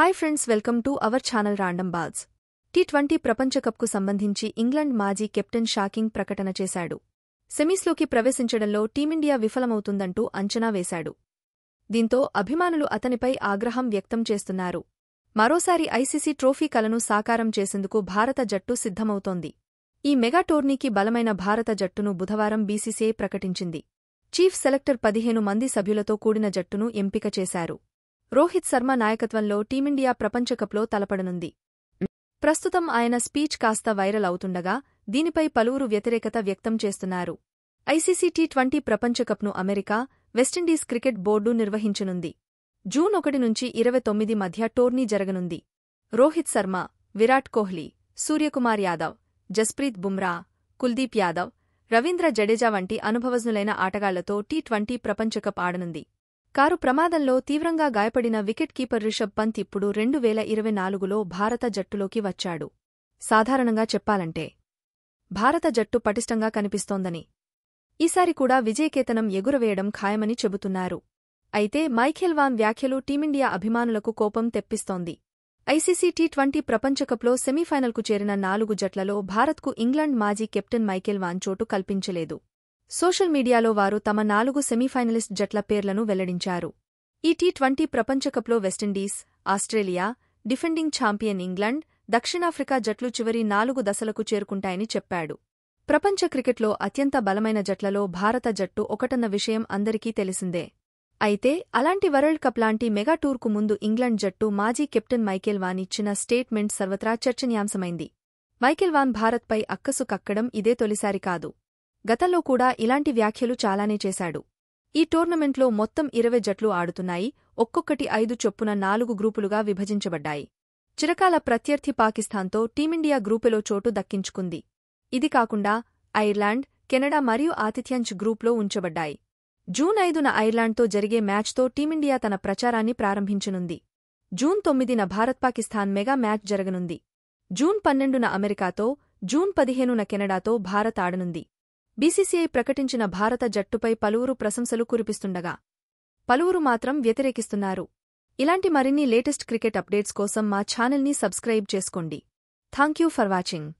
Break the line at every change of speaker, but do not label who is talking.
hi friends welcome to our channel random balls T twenty ప్రపంచకప్కు సంబంధించి England మాజీ captain shocking ప్రకటన చేశాడు సెమీస్లోకి ప్రవేశించడంలో టీమిండియా విఫలమవుతుందంటూ అంచనా వేశాడు దీంతో అభిమానులు అతనిపై ఆగ్రహం వ్యక్తం చేస్తున్నారు మరోసారి ఐసీసీ ట్రోఫీ కలను సాకారం చేసేందుకు భారత జట్టు సిద్ధమవుతోంది ఈ మెగా టోర్నీకి బలమైన భారత జట్టును బుధవారం బీసీసీఐ ప్రకటించింది చీఫ్ సెలెక్టర్ పదిహేను మంది సభ్యులతో కూడిన జట్టును ఎంపిక చేశారు రోహిత్ శర్మ నాయకత్వంలో టీమిండియా ప్రపంచకప్లో తలపడనుంది ప్రస్తుతం ఆయన స్పీచ్ కాస్త వైరల్ అవుతుండగా దీనిపై పలువురు వ్యతిరేకత వ్యక్తం చేస్తున్నారు ఐసీసీ టీ ట్వంటీ ప్రపంచకప్ను అమెరికా వెస్టిండీస్ క్రికెట్ బోర్డు నిర్వహించనుంది జూన్ ఒకటి నుంచి ఇరవై తొమ్మిది మధ్య టోర్నీ జరగనుంది రోహిత్ శర్మ విరాట్ కోహ్లీ సూర్యకుమార్ యాదవ్ జస్ప్రీత్ బుమ్రా కుల్దీప్ యాదవ్ రవీంద్ర జడేజా వంటి అనుభవజ్ఞులైన ఆటగాళ్లతో టీ ట్వంటీ ప్రపంచకప్ ఆడనుంది కారు ప్రమాదంలో తీవ్రంగా గాయపడిన వికెట్ కీపర్ రిషబ్ పంత్ ఇప్పుడు రెండు వేల ఇరవై నాలుగులో భారత జట్టులోకి వచ్చాడు సాధారణంగా చెప్పాలంటే భారత జట్టు పటిష్టంగా కనిపిస్తోందని ఈసారి కూడా విజయకేతనం ఎగురవేయడం ఖాయమని చెబుతున్నారు అయితే మైఖేల్ వాన్ వ్యాఖ్యలు టీమిండియా అభిమానులకు కోపం తెప్పిస్తోంది ఐసీసీ టీ ట్వంటీ ప్రపంచకప్లో సెమీఫైనల్కు చేరిన నాలుగు జట్లలో భారత్కు ఇంగ్లాండ్ మాజీ కెప్టెన్ మైఖేల్ వాన్ చోటు కల్పించలేదు సోషల్ మీడియాలో వారు తమ నాలుగు సెమీఫైనలిస్ట్ జట్ల పేర్లను వెల్లడించారు ఈ టీ ట్వంటీ ప్రపంచకప్లో West Indies Australia defending champion England దక్షిణాఫ్రికా జట్లు చివరి నాలుగు దశలకు చేరుకుంటాయని చెప్పాడు ప్రపంచ క్రికెట్లో అత్యంత బలమైన జట్లలో భారత జట్టు ఒకటన్న విషయం అందరికీ తెలిసిందే అయితే అలాంటి వరల్డ్ కప్ లాంటి మెగా టూర్కు ముందు ఇంగ్లండ్ జట్టు మాజీ కెప్టెన్ మైకేల్ వాన్ ఇచ్చిన స్టేట్మెంట్ సర్వత్రా చర్చనీయాంశమైంది మైకేల్ వాన్ భారత్పై అక్కసు కక్కడం ఇదే తొలిసారి కాదు గతంలో కూడా ఇలాంటి వ్యాఖ్యలు చాలానే చేశాడు ఈ టోర్నమెంట్లో మొత్తం ఇరవై జట్లు ఆడుతున్నాయి ఒక్కొక్కటి ఐదు చొప్పున నాలుగు గ్రూపులుగా విభజించబడ్డాయి చిరకాల ప్రత్యర్థి పాకిస్తాన్తో టీమిండియా గ్రూపులో చోటు దక్కించుకుంది ఇది కాకుండా ఐర్లాండ్ కెనడా మరియు ఆతిథ్యంచ్ గ్రూప్లో ఉంచబడ్డాయి జూన్ ఐదున ఐర్లాండ్తో జరిగే మ్యాచ్తో టీమిండియా తన ప్రచారాన్ని ప్రారంభించనుంది జూన్ తొమ్మిదిన భారత్ పాకిస్తాన్ మెగా మ్యాచ్ జరగనుంది జూన్ పన్నెండున అమెరికాతో జూన్ పదిహేనున కెనడాతో భారత్ ఆడనుంది బీసీసీఐ ప్రకటించిన భారత జట్టుపై పలువురు ప్రశంసలు కురిపిస్తుండగా పలువురు మాత్రం వ్యతిరేకిస్తున్నారు ఇలాంటి మరిన్ని లేటెస్ట్ క్రికెట్ అప్డేట్స్ కోసం మా ఛానల్ని సబ్స్క్రైబ్ చేసుకోండి థాంక్యూ ఫర్ వాచింగ్